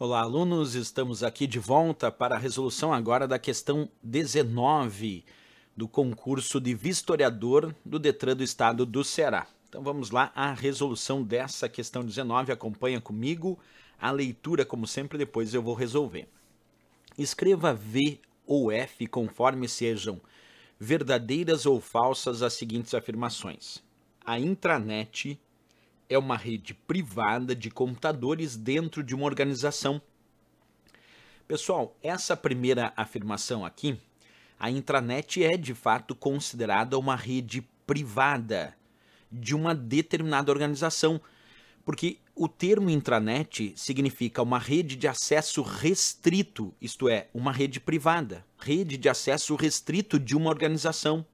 Olá, alunos. Estamos aqui de volta para a resolução agora da questão 19 do concurso de vistoriador do Detran do Estado do Ceará. Então vamos lá à resolução dessa questão 19. Acompanha comigo a leitura, como sempre, depois eu vou resolver. Escreva V ou F conforme sejam verdadeiras ou falsas as seguintes afirmações. A intranet é uma rede privada de computadores dentro de uma organização. Pessoal, essa primeira afirmação aqui, a intranet é de fato considerada uma rede privada de uma determinada organização, porque o termo intranet significa uma rede de acesso restrito, isto é, uma rede privada, rede de acesso restrito de uma organização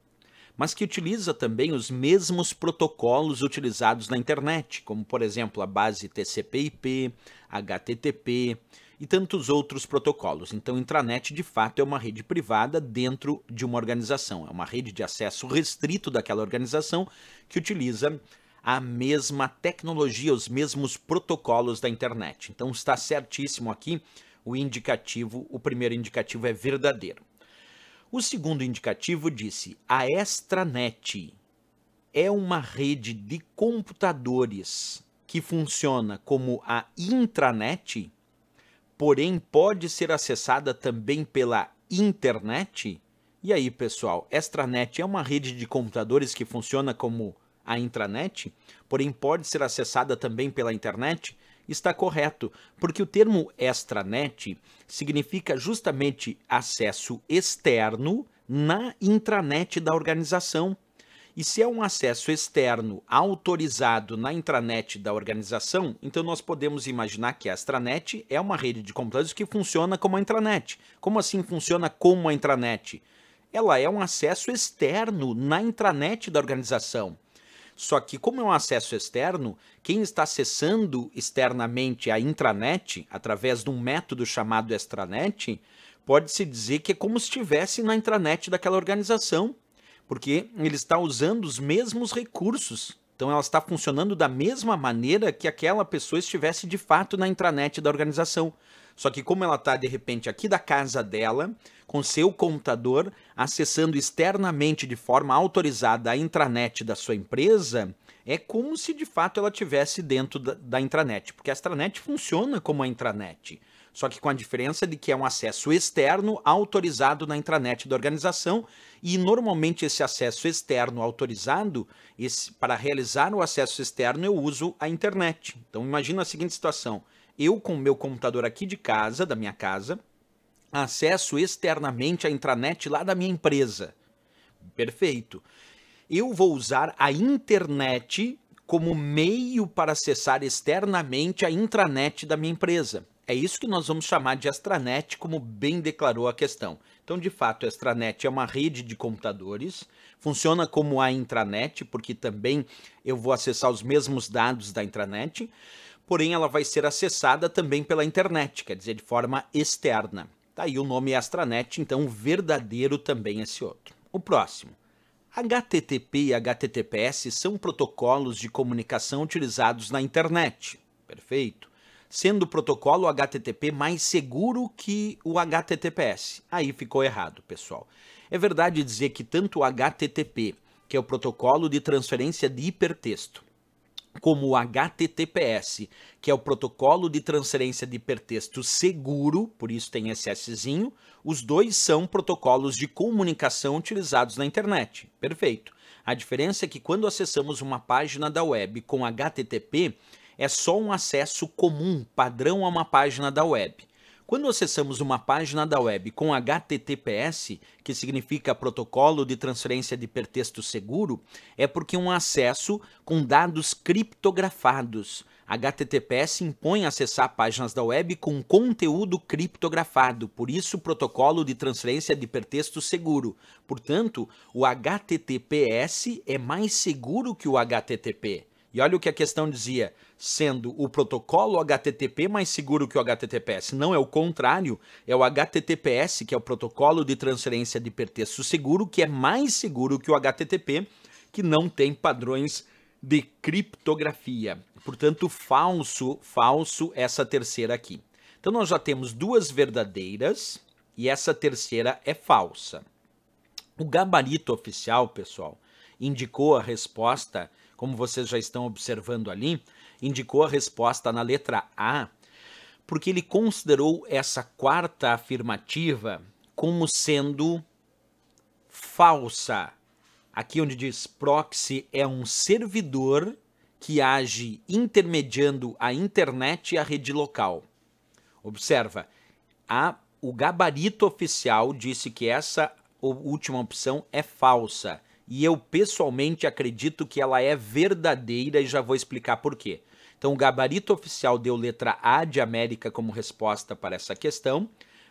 mas que utiliza também os mesmos protocolos utilizados na internet, como por exemplo a base TCP/IP, HTTP e tantos outros protocolos. Então, intranet de fato é uma rede privada dentro de uma organização, é uma rede de acesso restrito daquela organização que utiliza a mesma tecnologia, os mesmos protocolos da internet. Então está certíssimo aqui o indicativo, o primeiro indicativo é verdadeiro. O segundo indicativo disse: a extranet é uma rede de computadores que funciona como a intranet, porém pode ser acessada também pela internet. E aí, pessoal, extranet é uma rede de computadores que funciona como a intranet, porém pode ser acessada também pela internet está correto, porque o termo extranet significa justamente acesso externo na intranet da organização. E se é um acesso externo autorizado na intranet da organização, então nós podemos imaginar que a extranet é uma rede de computadores que funciona como a intranet. Como assim funciona como a intranet? Ela é um acesso externo na intranet da organização. Só que, como é um acesso externo, quem está acessando externamente a intranet, através de um método chamado extranet, pode-se dizer que é como se estivesse na intranet daquela organização, porque ele está usando os mesmos recursos então ela está funcionando da mesma maneira que aquela pessoa estivesse de fato na intranet da organização. Só que como ela está de repente aqui da casa dela, com seu computador, acessando externamente de forma autorizada a intranet da sua empresa, é como se de fato ela tivesse dentro da, da intranet, porque a extranet funciona como a intranet só que com a diferença de que é um acesso externo autorizado na intranet da organização e normalmente esse acesso externo autorizado, esse, para realizar o acesso externo eu uso a internet. Então imagina a seguinte situação, eu com o meu computador aqui de casa, da minha casa, acesso externamente à intranet lá da minha empresa. Perfeito. Eu vou usar a internet como meio para acessar externamente a intranet da minha empresa. É isso que nós vamos chamar de extranet, como bem declarou a questão. Então, de fato, a extranet é uma rede de computadores, funciona como a intranet, porque também eu vou acessar os mesmos dados da intranet, porém ela vai ser acessada também pela internet, quer dizer, de forma externa. Tá aí o nome extranet, então verdadeiro também é esse outro. O próximo. HTTP e HTTPS são protocolos de comunicação utilizados na internet. Perfeito sendo o protocolo HTTP mais seguro que o HTTPS. Aí ficou errado, pessoal. É verdade dizer que tanto o HTTP, que é o protocolo de transferência de hipertexto, como o HTTPS, que é o protocolo de transferência de hipertexto seguro, por isso tem SSzinho, os dois são protocolos de comunicação utilizados na internet. Perfeito. A diferença é que quando acessamos uma página da web com HTTP, é só um acesso comum, padrão a uma página da web. Quando acessamos uma página da web com HTTPS, que significa Protocolo de Transferência de Pertexto Seguro, é porque um acesso com dados criptografados. HTTPS impõe acessar páginas da web com conteúdo criptografado, por isso protocolo de transferência de Pertexto seguro. Portanto, o HTTPS é mais seguro que o HTTP. E olha o que a questão dizia, sendo o protocolo HTTP mais seguro que o HTTPS. Não é o contrário, é o HTTPS, que é o protocolo de transferência de pertexto seguro, que é mais seguro que o HTTP, que não tem padrões de criptografia. Portanto, falso, falso essa terceira aqui. Então nós já temos duas verdadeiras e essa terceira é falsa. O gabarito oficial, pessoal, indicou a resposta, como vocês já estão observando ali, indicou a resposta na letra A, porque ele considerou essa quarta afirmativa como sendo falsa. Aqui onde diz proxy é um servidor que age intermediando a internet e a rede local. Observa, a, o gabarito oficial disse que essa última opção é falsa e eu pessoalmente acredito que ela é verdadeira e já vou explicar por quê. Então, o gabarito oficial deu letra A de América como resposta para essa questão,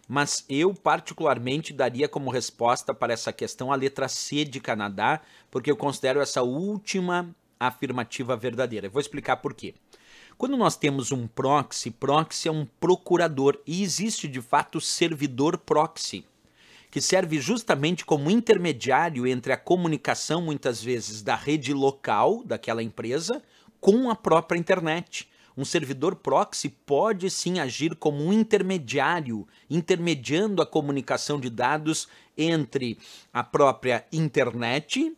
mas eu particularmente daria como resposta para essa questão a letra C de Canadá, porque eu considero essa última afirmativa verdadeira. Eu vou explicar por quê. Quando nós temos um proxy, proxy é um procurador e existe de fato servidor proxy que serve justamente como intermediário entre a comunicação, muitas vezes, da rede local daquela empresa com a própria internet. Um servidor proxy pode sim agir como um intermediário, intermediando a comunicação de dados entre a própria internet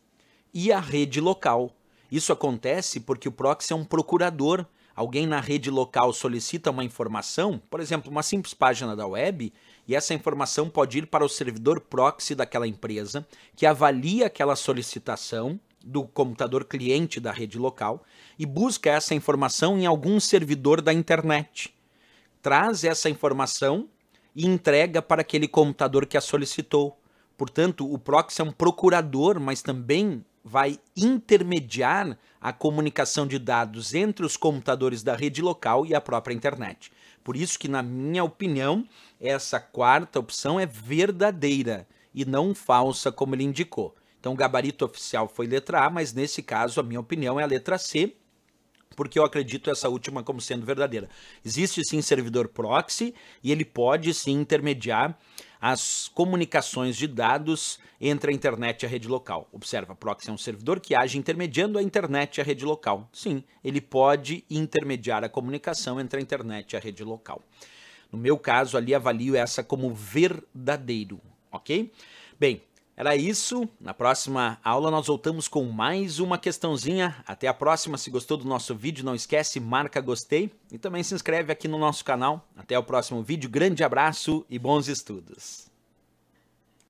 e a rede local. Isso acontece porque o proxy é um procurador. Alguém na rede local solicita uma informação, por exemplo, uma simples página da web, e essa informação pode ir para o servidor proxy daquela empresa, que avalia aquela solicitação do computador cliente da rede local e busca essa informação em algum servidor da internet. Traz essa informação e entrega para aquele computador que a solicitou. Portanto, o proxy é um procurador, mas também vai intermediar a comunicação de dados entre os computadores da rede local e a própria internet. Por isso que, na minha opinião, essa quarta opção é verdadeira e não falsa, como ele indicou. Então, o gabarito oficial foi letra A, mas nesse caso, a minha opinião é a letra C, porque eu acredito essa última como sendo verdadeira. Existe sim servidor proxy e ele pode sim intermediar as comunicações de dados entre a internet e a rede local. Observa, a proxy é um servidor que age intermediando a internet e a rede local. Sim, ele pode intermediar a comunicação entre a internet e a rede local. No meu caso, ali avalio essa como verdadeiro, ok? Bem, era isso. Na próxima aula nós voltamos com mais uma questãozinha. Até a próxima. Se gostou do nosso vídeo, não esquece, marca gostei e também se inscreve aqui no nosso canal. Até o próximo vídeo. Grande abraço e bons estudos.